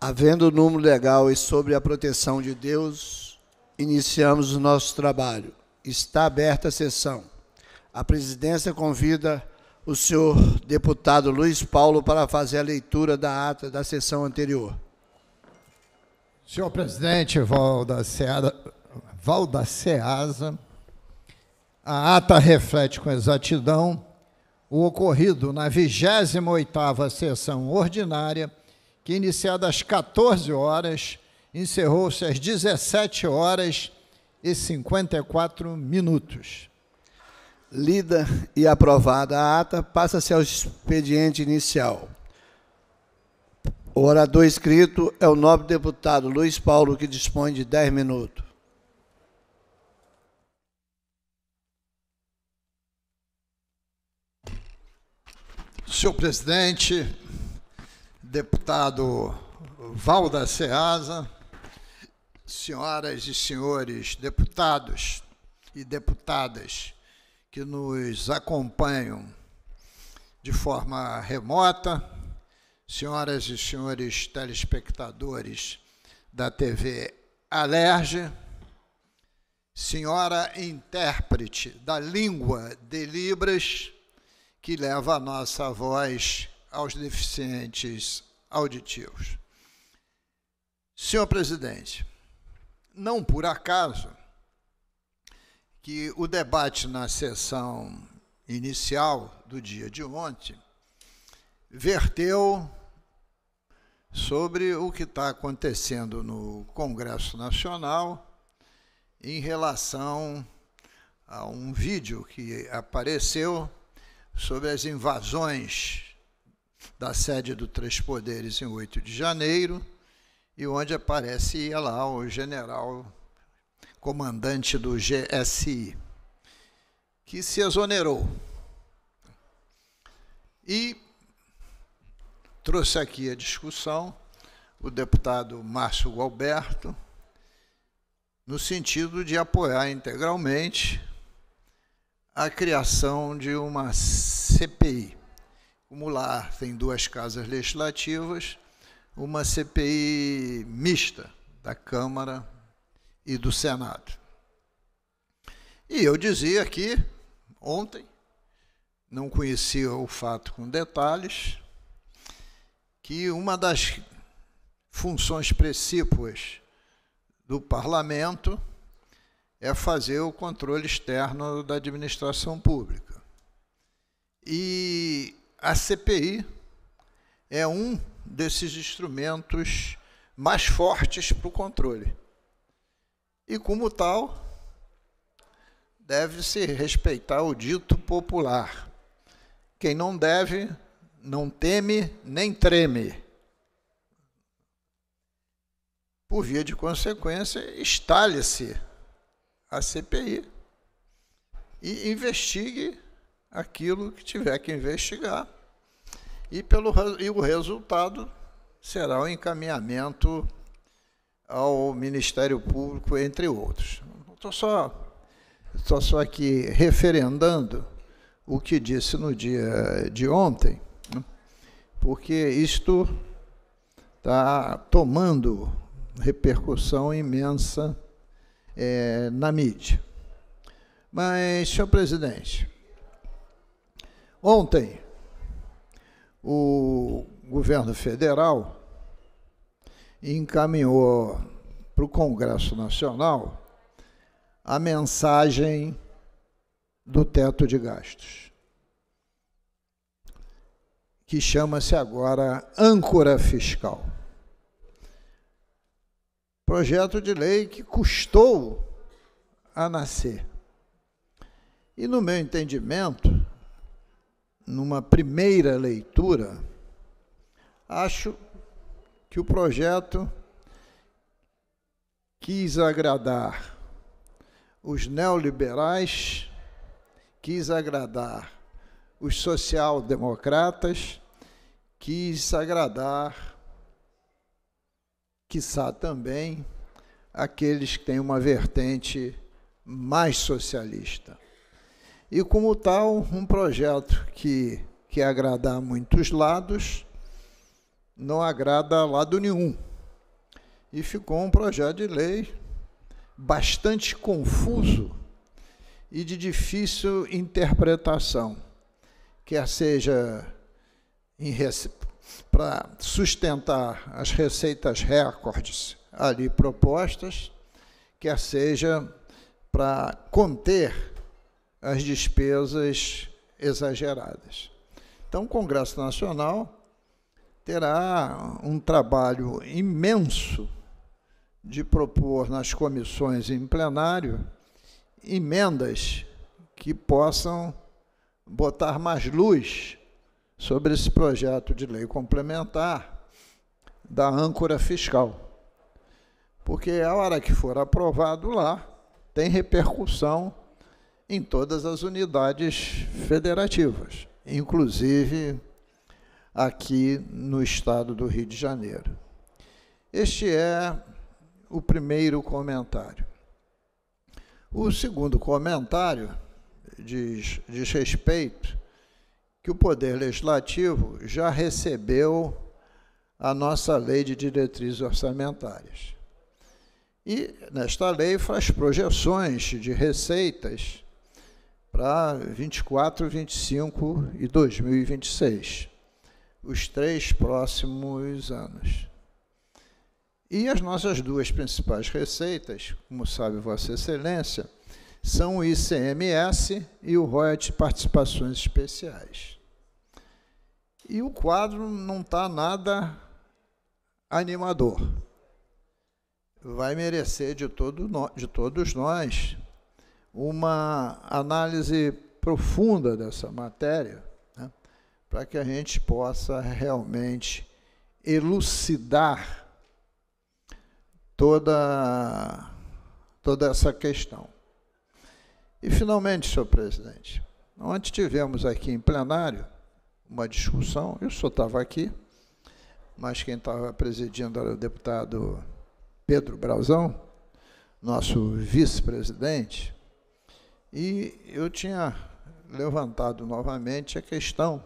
Havendo o número legal e sobre a proteção de Deus, iniciamos o nosso trabalho. Está aberta a sessão. A presidência convida o senhor deputado Luiz Paulo para fazer a leitura da ata da sessão anterior. Senhor presidente Valda Seasa, a ata reflete com exatidão o ocorrido na 28ª sessão ordinária que iniciada às 14 horas, encerrou-se às 17 horas e 54 minutos. Lida e aprovada a ata, passa-se ao expediente inicial. O orador escrito é o nobre deputado Luiz Paulo, que dispõe de 10 minutos. Senhor presidente, deputado Valda Ceasa, senhoras e senhores deputados e deputadas que nos acompanham de forma remota, senhoras e senhores telespectadores da TV Alerge, senhora intérprete da língua de Libras, que leva a nossa voz aos deficientes auditivos. Senhor presidente, não por acaso que o debate na sessão inicial do dia de ontem verteu sobre o que está acontecendo no Congresso Nacional em relação a um vídeo que apareceu sobre as invasões da sede do Três Poderes em 8 de janeiro, e onde aparecia lá o general comandante do GSI, que se exonerou. E trouxe aqui a discussão o deputado Márcio Galberto, no sentido de apoiar integralmente a criação de uma CPI cumular, tem duas casas legislativas, uma CPI mista da Câmara e do Senado. E eu dizia aqui ontem, não conhecia o fato com detalhes, que uma das funções precípuas do parlamento é fazer o controle externo da administração pública. E a CPI é um desses instrumentos mais fortes para o controle. E, como tal, deve-se respeitar o dito popular: quem não deve, não teme nem treme. Por via de consequência, estale se a CPI e investigue aquilo que tiver que investigar. E, pelo, e o resultado será o um encaminhamento ao Ministério Público, entre outros. Estou só, tô só aqui referendando o que disse no dia de ontem, né? porque isto está tomando repercussão imensa é, na mídia. Mas, senhor presidente, Ontem, o governo federal encaminhou para o Congresso Nacional a mensagem do teto de gastos, que chama-se agora âncora fiscal. Projeto de lei que custou a nascer. E, no meu entendimento, numa primeira leitura, acho que o projeto quis agradar os neoliberais, quis agradar os social-democratas, quis agradar, quiçá também, aqueles que têm uma vertente mais socialista. E, como tal, um projeto que quer agradar muitos lados, não agrada lado nenhum. E ficou um projeto de lei bastante confuso e de difícil interpretação, quer seja para sustentar as receitas recordes ali propostas, quer seja para conter as despesas exageradas. Então, o Congresso Nacional terá um trabalho imenso de propor nas comissões e em plenário emendas que possam botar mais luz sobre esse projeto de lei complementar da âncora fiscal. Porque a hora que for aprovado lá, tem repercussão em todas as unidades federativas, inclusive aqui no estado do Rio de Janeiro. Este é o primeiro comentário. O segundo comentário diz, diz respeito que o Poder Legislativo já recebeu a nossa lei de diretrizes orçamentárias. E nesta lei faz projeções de receitas para 24, 25 e 2026, os três próximos anos. E as nossas duas principais receitas, como sabe Vossa Excelência, são o ICMS e o royalties participações especiais. E o quadro não está nada animador. Vai merecer de, todo, de todos nós uma análise profunda dessa matéria, né, para que a gente possa realmente elucidar toda, toda essa questão. E, finalmente, senhor presidente, ontem tivemos aqui em plenário uma discussão, eu só estava aqui, mas quem estava presidindo era o deputado Pedro Brazão, nosso vice-presidente, e eu tinha levantado novamente a questão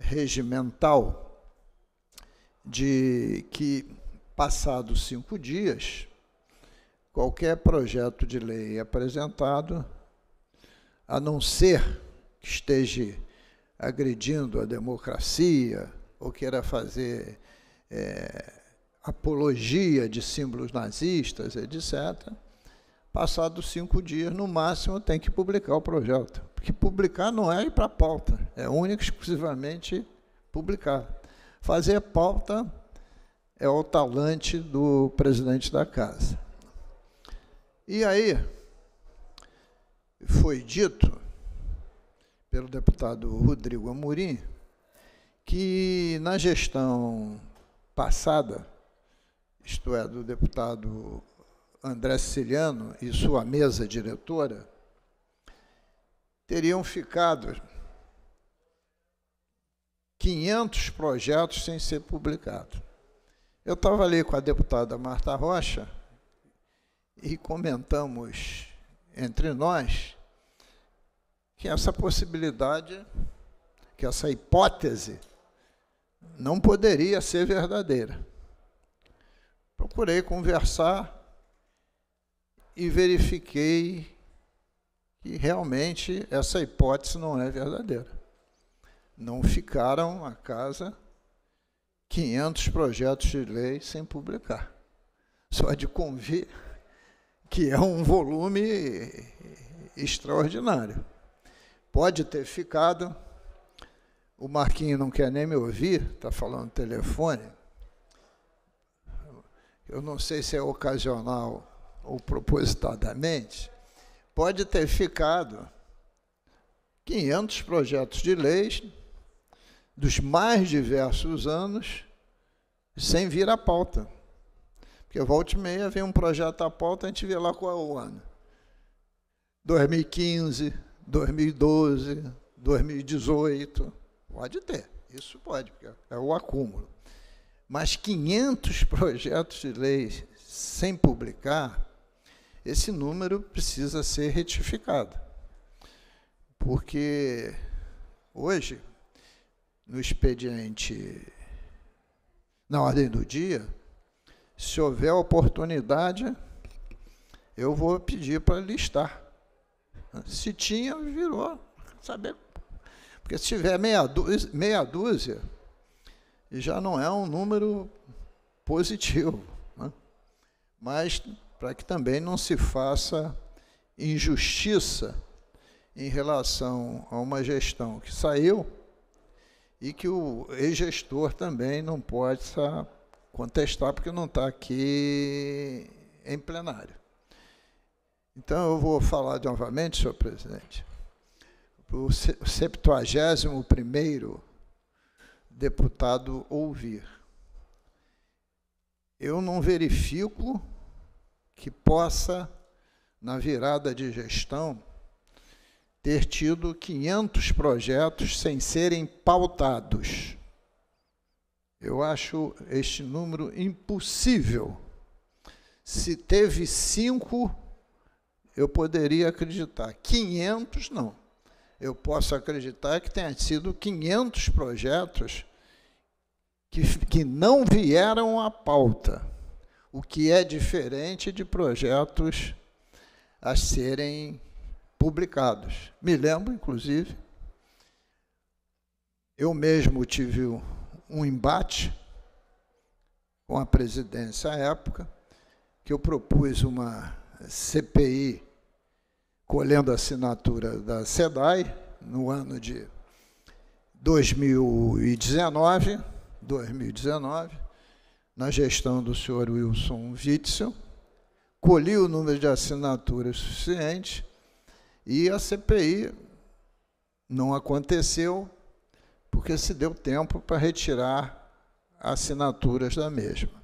regimental de que, passados cinco dias, qualquer projeto de lei apresentado, a não ser que esteja agredindo a democracia ou queira fazer é, apologia de símbolos nazistas, etc., passados cinco dias, no máximo, tem que publicar o projeto. Porque publicar não é ir para a pauta, é única e exclusivamente publicar. Fazer pauta é o talante do presidente da casa. E aí, foi dito pelo deputado Rodrigo Amorim que na gestão passada, isto é, do deputado André Siliano e sua mesa diretora teriam ficado 500 projetos sem ser publicados. Eu estava ali com a deputada Marta Rocha e comentamos entre nós que essa possibilidade, que essa hipótese não poderia ser verdadeira. Procurei conversar e verifiquei que realmente essa hipótese não é verdadeira. Não ficaram a casa 500 projetos de lei sem publicar. Só de convir que é um volume extraordinário. Pode ter ficado. O Marquinho não quer nem me ouvir, está falando no telefone. Eu não sei se é ocasional ou propositadamente, pode ter ficado 500 projetos de leis dos mais diversos anos sem vir à pauta. Porque volta e meia vem um projeto à pauta, a gente vê lá qual é o ano. 2015, 2012, 2018, pode ter, isso pode, porque é o acúmulo. Mas 500 projetos de leis sem publicar, esse número precisa ser retificado. Porque hoje, no expediente, na ordem do dia, se houver oportunidade, eu vou pedir para listar. Se tinha, virou. Saber. Porque se tiver meia dúzia, meia dúzia, já não é um número positivo. Né? Mas para que também não se faça injustiça em relação a uma gestão que saiu e que o ex-gestor também não pode contestar porque não está aqui em plenário. Então, eu vou falar novamente, senhor presidente, o 71 deputado ouvir. Eu não verifico que possa, na virada de gestão, ter tido 500 projetos sem serem pautados. Eu acho este número impossível. Se teve cinco, eu poderia acreditar. 500, não. Eu posso acreditar que tenha sido 500 projetos que, que não vieram à pauta o que é diferente de projetos a serem publicados. Me lembro, inclusive, eu mesmo tive um embate com a presidência à época, que eu propus uma CPI colhendo a assinatura da SEDAI no ano de 2019, 2019, na gestão do senhor Wilson Witzel, colhi o número de assinaturas suficiente e a CPI não aconteceu porque se deu tempo para retirar assinaturas da mesma.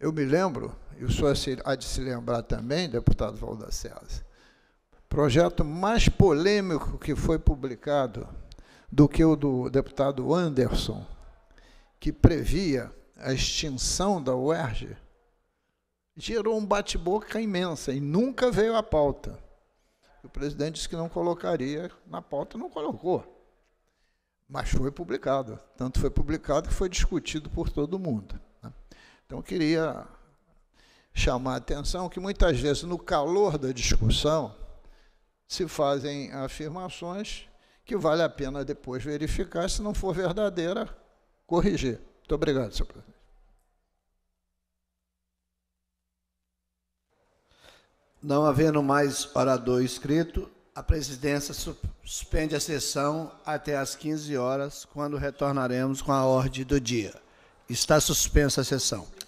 Eu me lembro, e o senhor há de se lembrar também, deputado Valdacelas, projeto mais polêmico que foi publicado do que o do deputado Anderson, que previa a extinção da UERJ, gerou um bate-boca imensa e nunca veio à pauta. O presidente disse que não colocaria na pauta, não colocou. Mas foi publicado. Tanto foi publicado que foi discutido por todo mundo. Né? Então, eu queria chamar a atenção que muitas vezes, no calor da discussão, se fazem afirmações que vale a pena depois verificar, se não for verdadeira, corrigir. Muito obrigado, senhor presidente. Não havendo mais orador inscrito, a presidência suspende a sessão até às 15 horas, quando retornaremos com a ordem do dia. Está suspensa a sessão.